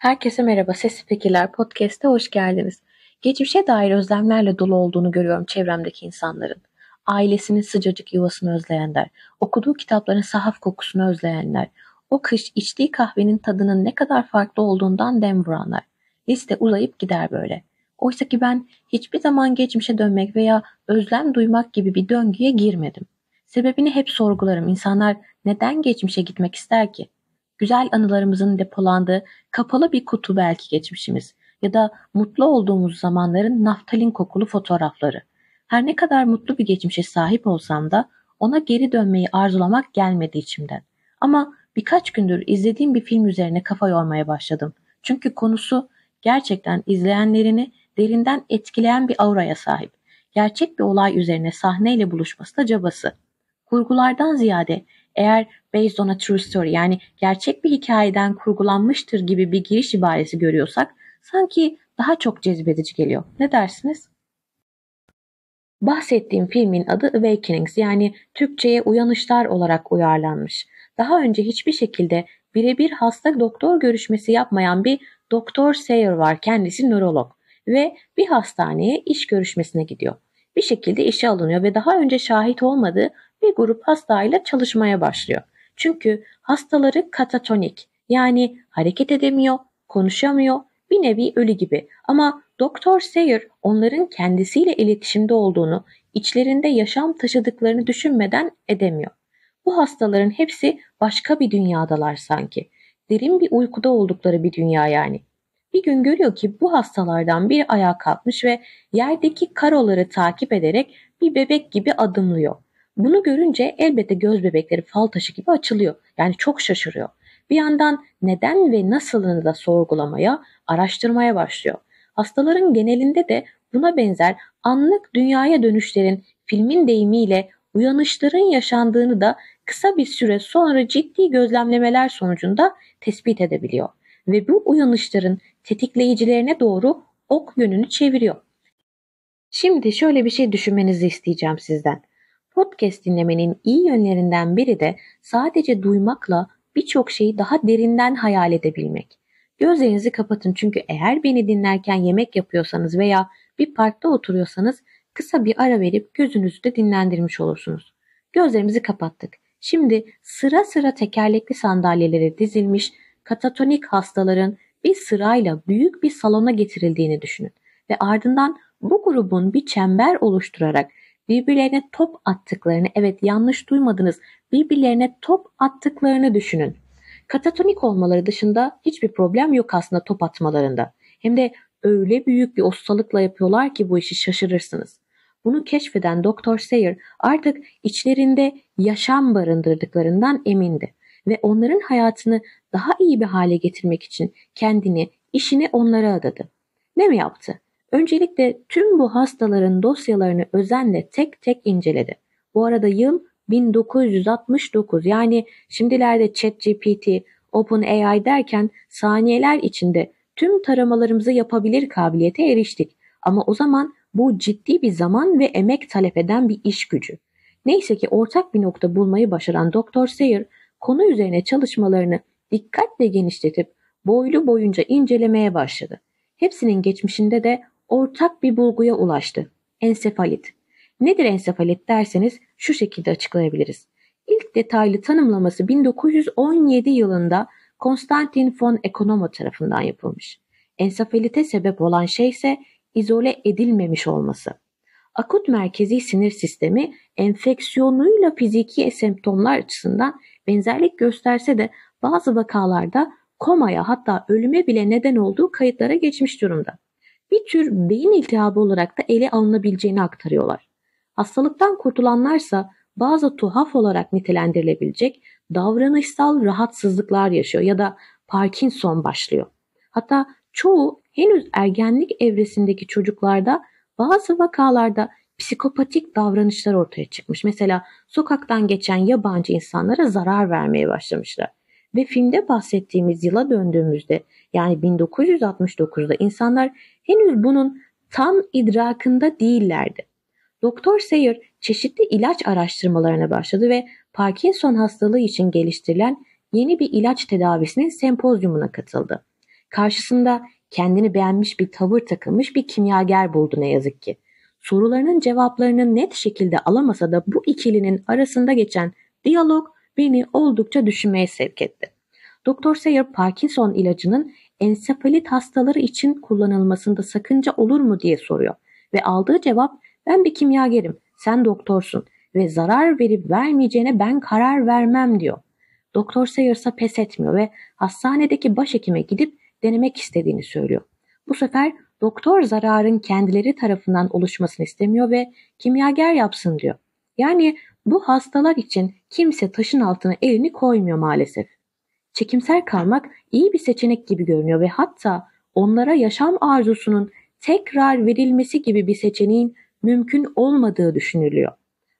Herkese merhaba. Ses Fikirler Podcast'e hoş geldiniz. Geçmişe dair özlemlerle dolu olduğunu görüyorum çevremdeki insanların. Ailesinin sıcacık yuvasını özleyenler, okuduğu kitapların sahaf kokusunu özleyenler, o kış içtiği kahvenin tadının ne kadar farklı olduğundan dem vuranlar. Liste uzayıp gider böyle. Oysa ki ben hiçbir zaman geçmişe dönmek veya özlem duymak gibi bir döngüye girmedim. Sebebini hep sorgularım. İnsanlar neden geçmişe gitmek ister ki? güzel anılarımızın depolandığı kapalı bir kutu belki geçmişimiz ya da mutlu olduğumuz zamanların naftalin kokulu fotoğrafları. Her ne kadar mutlu bir geçmişe sahip olsam da ona geri dönmeyi arzulamak gelmedi içimden. Ama birkaç gündür izlediğim bir film üzerine kafa yormaya başladım. Çünkü konusu gerçekten izleyenlerini derinden etkileyen bir auraya sahip. Gerçek bir olay üzerine sahneyle buluşması da cabası. Kurgulardan ziyade eğer based on a true story yani gerçek bir hikayeden kurgulanmıştır gibi bir giriş ibaresi görüyorsak sanki daha çok cezbedici geliyor. Ne dersiniz? Bahsettiğim filmin adı Awakenings yani Türkçe'ye uyanışlar olarak uyarlanmış. Daha önce hiçbir şekilde birebir hasta doktor görüşmesi yapmayan bir doktor Sayer var kendisi nörolog ve bir hastaneye iş görüşmesine gidiyor. Bir şekilde işe alınıyor ve daha önce şahit olmadığı bir grup hastayla çalışmaya başlıyor. Çünkü hastaları katatonik yani hareket edemiyor, konuşamıyor, bir nevi ölü gibi. Ama Doktor Sayer onların kendisiyle iletişimde olduğunu, içlerinde yaşam taşıdıklarını düşünmeden edemiyor. Bu hastaların hepsi başka bir dünyadalar sanki. Derin bir uykuda oldukları bir dünya yani. Bir gün görüyor ki bu hastalardan biri ayağa kalkmış ve yerdeki karoları takip ederek bir bebek gibi adımlıyor. Bunu görünce elbette göz bebekleri fal taşı gibi açılıyor. Yani çok şaşırıyor. Bir yandan neden ve nasılını da sorgulamaya, araştırmaya başlıyor. Hastaların genelinde de buna benzer anlık dünyaya dönüşlerin filmin deyimiyle uyanışların yaşandığını da kısa bir süre sonra ciddi gözlemlemeler sonucunda tespit edebiliyor ve bu uyanışların tetikleyicilerine doğru ok yönünü çeviriyor. Şimdi şöyle bir şey düşünmenizi isteyeceğim sizden podcast dinlemenin iyi yönlerinden biri de sadece duymakla birçok şeyi daha derinden hayal edebilmek. Gözlerinizi kapatın çünkü eğer beni dinlerken yemek yapıyorsanız veya bir parkta oturuyorsanız kısa bir ara verip gözünüzü de dinlendirmiş olursunuz. Gözlerimizi kapattık. Şimdi sıra sıra tekerlekli sandalyelere dizilmiş katatonik hastaların bir sırayla büyük bir salona getirildiğini düşünün ve ardından bu grubun bir çember oluşturarak birbirlerine top attıklarını, evet yanlış duymadınız, birbirlerine top attıklarını düşünün. Katatonik olmaları dışında hiçbir problem yok aslında top atmalarında. Hem de öyle büyük bir ustalıkla yapıyorlar ki bu işi şaşırırsınız. Bunu keşfeden Dr. Sayer artık içlerinde yaşam barındırdıklarından emindi ve onların hayatını daha iyi bir hale getirmek için kendini, işini onlara adadı. Ne mi yaptı? Öncelikle tüm bu hastaların dosyalarını özenle tek tek inceledi. Bu arada yıl 1969 yani şimdilerde ChatGPT, OpenAI derken saniyeler içinde tüm taramalarımızı yapabilir kabiliyete eriştik. Ama o zaman bu ciddi bir zaman ve emek talep eden bir iş gücü. Neyse ki ortak bir nokta bulmayı başaran Doktor Sayer konu üzerine çalışmalarını dikkatle genişletip boylu boyunca incelemeye başladı. Hepsinin geçmişinde de ortak bir bulguya ulaştı. Ensefalit. Nedir ensefalit derseniz şu şekilde açıklayabiliriz. İlk detaylı tanımlaması 1917 yılında Konstantin von Ekonomo tarafından yapılmış. Ensefalite sebep olan şey ise izole edilmemiş olması. Akut merkezi sinir sistemi enfeksiyonuyla fiziki semptomlar açısından benzerlik gösterse de bazı vakalarda komaya hatta ölüme bile neden olduğu kayıtlara geçmiş durumda bir tür beyin iltihabı olarak da ele alınabileceğini aktarıyorlar. Hastalıktan kurtulanlarsa bazı tuhaf olarak nitelendirilebilecek davranışsal rahatsızlıklar yaşıyor ya da Parkinson başlıyor. Hatta çoğu henüz ergenlik evresindeki çocuklarda bazı vakalarda psikopatik davranışlar ortaya çıkmış. Mesela sokaktan geçen yabancı insanlara zarar vermeye başlamışlar. Ve filmde bahsettiğimiz yıla döndüğümüzde yani 1969'da insanlar henüz bunun tam idrakında değillerdi. Doktor Sayer çeşitli ilaç araştırmalarına başladı ve Parkinson hastalığı için geliştirilen yeni bir ilaç tedavisinin sempozyumuna katıldı. Karşısında kendini beğenmiş bir tavır takılmış bir kimyager buldu ne yazık ki. Sorularının cevaplarını net şekilde alamasa da bu ikilinin arasında geçen diyalog beni oldukça düşünmeye sevk etti. Doktor Sayer Parkinson ilacının ensefalit hastaları için kullanılmasında sakınca olur mu diye soruyor ve aldığı cevap ben bir kimyagerim, sen doktorsun ve zarar verip vermeyeceğine ben karar vermem diyor. Doktor Sayers'a pes etmiyor ve hastanedeki başhekime gidip denemek istediğini söylüyor. Bu sefer doktor zararın kendileri tarafından oluşmasını istemiyor ve kimyager yapsın diyor. Yani bu hastalar için kimse taşın altına elini koymuyor maalesef. Çekimsel kalmak iyi bir seçenek gibi görünüyor ve hatta onlara yaşam arzusunun tekrar verilmesi gibi bir seçeneğin mümkün olmadığı düşünülüyor.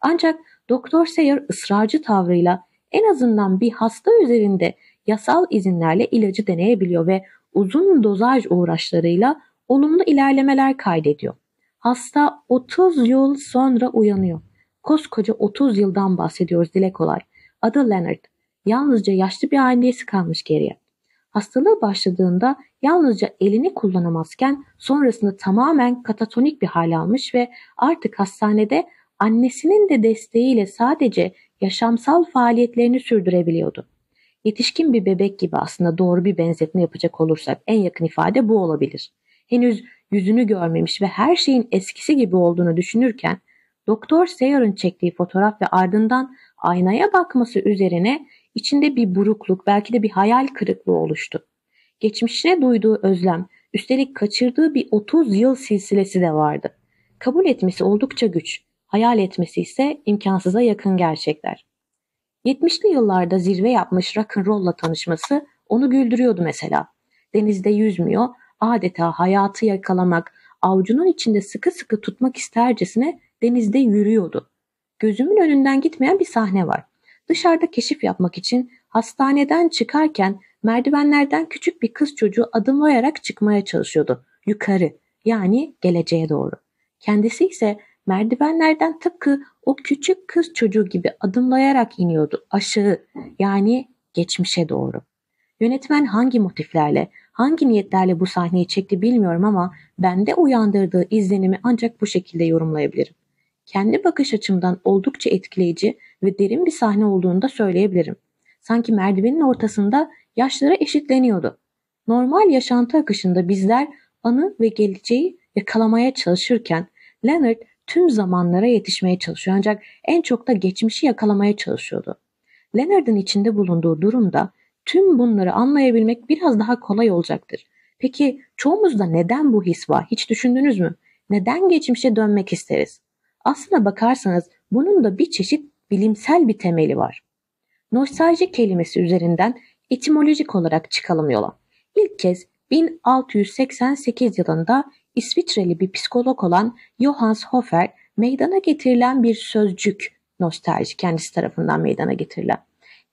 Ancak Doktor Sayer ısrarcı tavrıyla en azından bir hasta üzerinde yasal izinlerle ilacı deneyebiliyor ve uzun dozaj uğraşlarıyla olumlu ilerlemeler kaydediyor. Hasta 30 yıl sonra uyanıyor Koskoca 30 yıldan bahsediyoruz dile kolay. Adı Leonard. Yalnızca yaşlı bir ailesi kalmış geriye. Hastalığı başladığında yalnızca elini kullanamazken sonrasında tamamen katatonik bir hal almış ve artık hastanede annesinin de desteğiyle sadece yaşamsal faaliyetlerini sürdürebiliyordu. Yetişkin bir bebek gibi aslında doğru bir benzetme yapacak olursak en yakın ifade bu olabilir. Henüz yüzünü görmemiş ve her şeyin eskisi gibi olduğunu düşünürken Doktor Sayer'ın çektiği fotoğraf ve ardından aynaya bakması üzerine içinde bir burukluk, belki de bir hayal kırıklığı oluştu. Geçmişine duyduğu özlem, üstelik kaçırdığı bir 30 yıl silsilesi de vardı. Kabul etmesi oldukça güç, hayal etmesi ise imkansıza yakın gerçekler. 70'li yıllarda zirve yapmış rock'n'roll'la tanışması onu güldürüyordu mesela. Denizde yüzmüyor, adeta hayatı yakalamak, avucunun içinde sıkı sıkı tutmak istercesine denizde yürüyordu. Gözümün önünden gitmeyen bir sahne var. Dışarıda keşif yapmak için hastaneden çıkarken merdivenlerden küçük bir kız çocuğu adımlayarak çıkmaya çalışıyordu. Yukarı yani geleceğe doğru. Kendisi ise merdivenlerden tıpkı o küçük kız çocuğu gibi adımlayarak iniyordu aşağı yani geçmişe doğru. Yönetmen hangi motiflerle, hangi niyetlerle bu sahneyi çekti bilmiyorum ama bende uyandırdığı izlenimi ancak bu şekilde yorumlayabilirim kendi bakış açımdan oldukça etkileyici ve derin bir sahne olduğunu da söyleyebilirim. Sanki merdivenin ortasında yaşlara eşitleniyordu. Normal yaşantı akışında bizler anı ve geleceği yakalamaya çalışırken Leonard tüm zamanlara yetişmeye çalışıyor ancak en çok da geçmişi yakalamaya çalışıyordu. Leonard'ın içinde bulunduğu durumda tüm bunları anlayabilmek biraz daha kolay olacaktır. Peki çoğumuzda neden bu his var? Hiç düşündünüz mü? Neden geçmişe dönmek isteriz? Aslına bakarsanız bunun da bir çeşit bilimsel bir temeli var. Nostalji kelimesi üzerinden etimolojik olarak çıkalım yola. İlk kez 1688 yılında İsviçreli bir psikolog olan Johannes Hofer meydana getirilen bir sözcük nostalji kendisi tarafından meydana getirilen.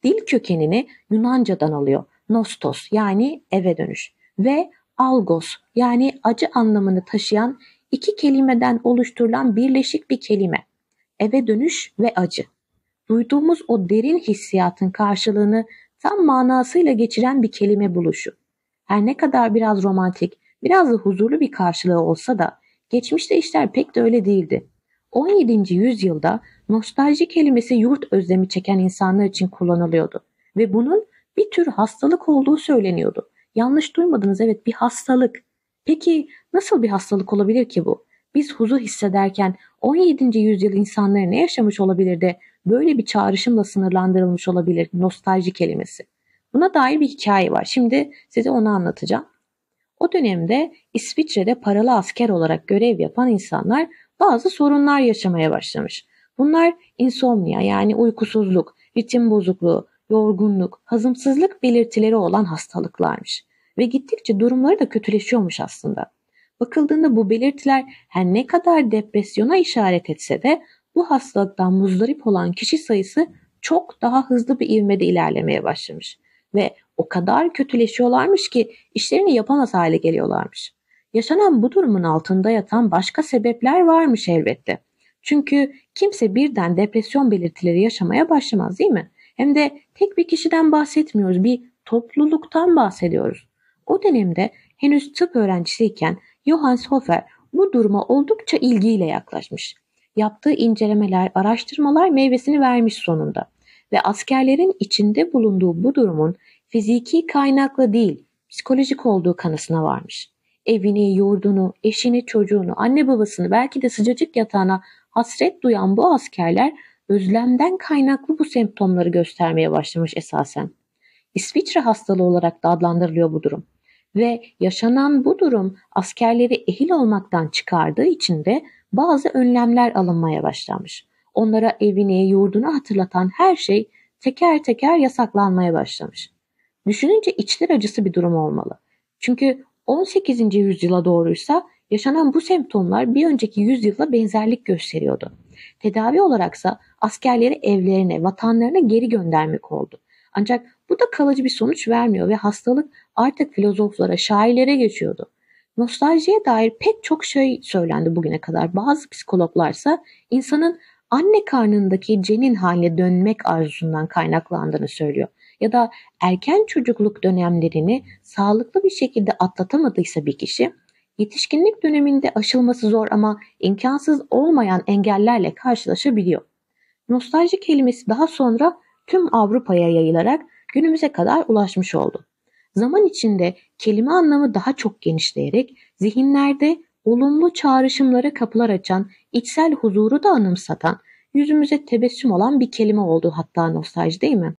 Dil kökenini Yunanca'dan alıyor. Nostos yani eve dönüş ve algos yani acı anlamını taşıyan iki kelimeden oluşturulan birleşik bir kelime. Eve dönüş ve acı. Duyduğumuz o derin hissiyatın karşılığını tam manasıyla geçiren bir kelime buluşu. Her ne kadar biraz romantik, biraz da huzurlu bir karşılığı olsa da geçmişte işler pek de öyle değildi. 17. yüzyılda nostalji kelimesi yurt özlemi çeken insanlar için kullanılıyordu ve bunun bir tür hastalık olduğu söyleniyordu. Yanlış duymadınız evet bir hastalık. Peki Nasıl bir hastalık olabilir ki bu? Biz huzur hissederken 17. yüzyıl insanları ne yaşamış olabilir de böyle bir çağrışımla sınırlandırılmış olabilir nostalji kelimesi. Buna dair bir hikaye var. Şimdi size onu anlatacağım. O dönemde İsviçre'de paralı asker olarak görev yapan insanlar bazı sorunlar yaşamaya başlamış. Bunlar insomnia yani uykusuzluk, ritim bozukluğu, yorgunluk, hazımsızlık belirtileri olan hastalıklarmış. Ve gittikçe durumları da kötüleşiyormuş aslında. Bakıldığında bu belirtiler her ne kadar depresyona işaret etse de bu hastalıktan muzdarip olan kişi sayısı çok daha hızlı bir ivmede ilerlemeye başlamış ve o kadar kötüleşiyorlarmış ki işlerini yapamaz hale geliyorlarmış. Yaşanan bu durumun altında yatan başka sebepler varmış elbette. Çünkü kimse birden depresyon belirtileri yaşamaya başlamaz değil mi? Hem de tek bir kişiden bahsetmiyoruz, bir topluluktan bahsediyoruz. O dönemde henüz tıp öğrencisiyken Johannes Hofer bu duruma oldukça ilgiyle yaklaşmış. Yaptığı incelemeler, araştırmalar meyvesini vermiş sonunda ve askerlerin içinde bulunduğu bu durumun fiziki kaynaklı değil, psikolojik olduğu kanısına varmış. Evini, yurdunu, eşini, çocuğunu, anne babasını belki de sıcacık yatağına hasret duyan bu askerler özlemden kaynaklı bu semptomları göstermeye başlamış esasen. İsviçre hastalığı olarak da adlandırılıyor bu durum ve yaşanan bu durum askerleri ehil olmaktan çıkardığı için de bazı önlemler alınmaya başlamış. Onlara evini, yurdunu hatırlatan her şey teker teker yasaklanmaya başlamış. Düşününce içler acısı bir durum olmalı. Çünkü 18. yüzyıla doğruysa yaşanan bu semptomlar bir önceki yüzyılla benzerlik gösteriyordu. Tedavi olaraksa askerleri evlerine, vatanlarına geri göndermek oldu. Ancak bu da kalıcı bir sonuç vermiyor ve hastalık artık filozoflara, şairlere geçiyordu. Nostaljiye dair pek çok şey söylendi bugüne kadar. Bazı psikologlarsa insanın anne karnındaki cenin haline dönmek arzusundan kaynaklandığını söylüyor. Ya da erken çocukluk dönemlerini sağlıklı bir şekilde atlatamadıysa bir kişi, yetişkinlik döneminde aşılması zor ama imkansız olmayan engellerle karşılaşabiliyor. Nostalji kelimesi daha sonra tüm Avrupa'ya yayılarak günümüze kadar ulaşmış oldu. Zaman içinde kelime anlamı daha çok genişleyerek zihinlerde olumlu çağrışımlara kapılar açan, içsel huzuru da anımsatan, yüzümüze tebessüm olan bir kelime oldu hatta nostalji değil mi?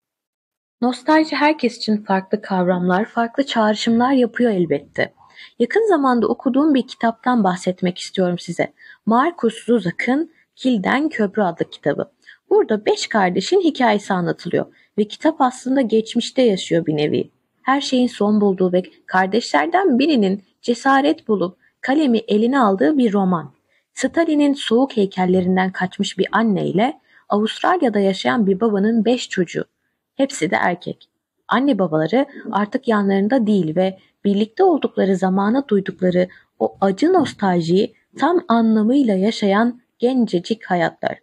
Nostalji herkes için farklı kavramlar, farklı çağrışımlar yapıyor elbette. Yakın zamanda okuduğum bir kitaptan bahsetmek istiyorum size. Markus Zuzak'ın Kilden Köprü adlı kitabı. Burada beş kardeşin hikayesi anlatılıyor ve kitap aslında geçmişte yaşıyor bir nevi. Her şeyin son bulduğu ve kardeşlerden birinin cesaret bulup kalemi eline aldığı bir roman. Stalin'in soğuk heykellerinden kaçmış bir anne ile Avustralya'da yaşayan bir babanın beş çocuğu. Hepsi de erkek. Anne babaları artık yanlarında değil ve birlikte oldukları zamana duydukları o acı nostaljiyi tam anlamıyla yaşayan gencecik hayatlar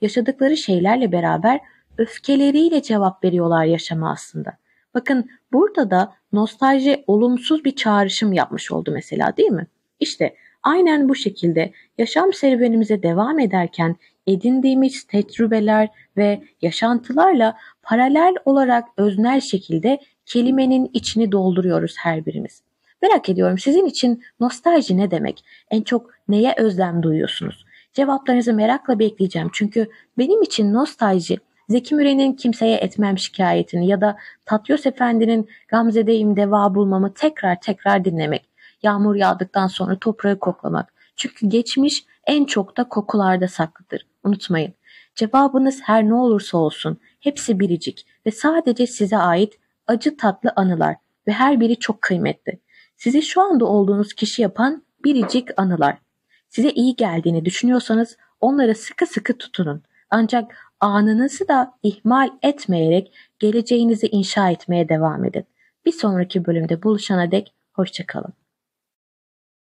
yaşadıkları şeylerle beraber öfkeleriyle cevap veriyorlar yaşama aslında. Bakın burada da nostalji olumsuz bir çağrışım yapmış oldu mesela değil mi? İşte aynen bu şekilde yaşam serüvenimize devam ederken edindiğimiz tecrübeler ve yaşantılarla paralel olarak öznel şekilde kelimenin içini dolduruyoruz her birimiz. Merak ediyorum sizin için nostalji ne demek? En çok neye özlem duyuyorsunuz? Cevaplarınızı merakla bekleyeceğim çünkü benim için nostalji Zeki Müren'in kimseye etmem şikayetini ya da Tatyos Efendi'nin Gamze'deyim deva bulmamı tekrar tekrar dinlemek. Yağmur yağdıktan sonra toprağı koklamak. Çünkü geçmiş en çok da kokularda saklıdır. Unutmayın. Cevabınız her ne olursa olsun hepsi biricik ve sadece size ait acı tatlı anılar ve her biri çok kıymetli. Sizi şu anda olduğunuz kişi yapan biricik anılar size iyi geldiğini düşünüyorsanız onlara sıkı sıkı tutunun. Ancak anınızı da ihmal etmeyerek geleceğinizi inşa etmeye devam edin. Bir sonraki bölümde buluşana dek hoşçakalın.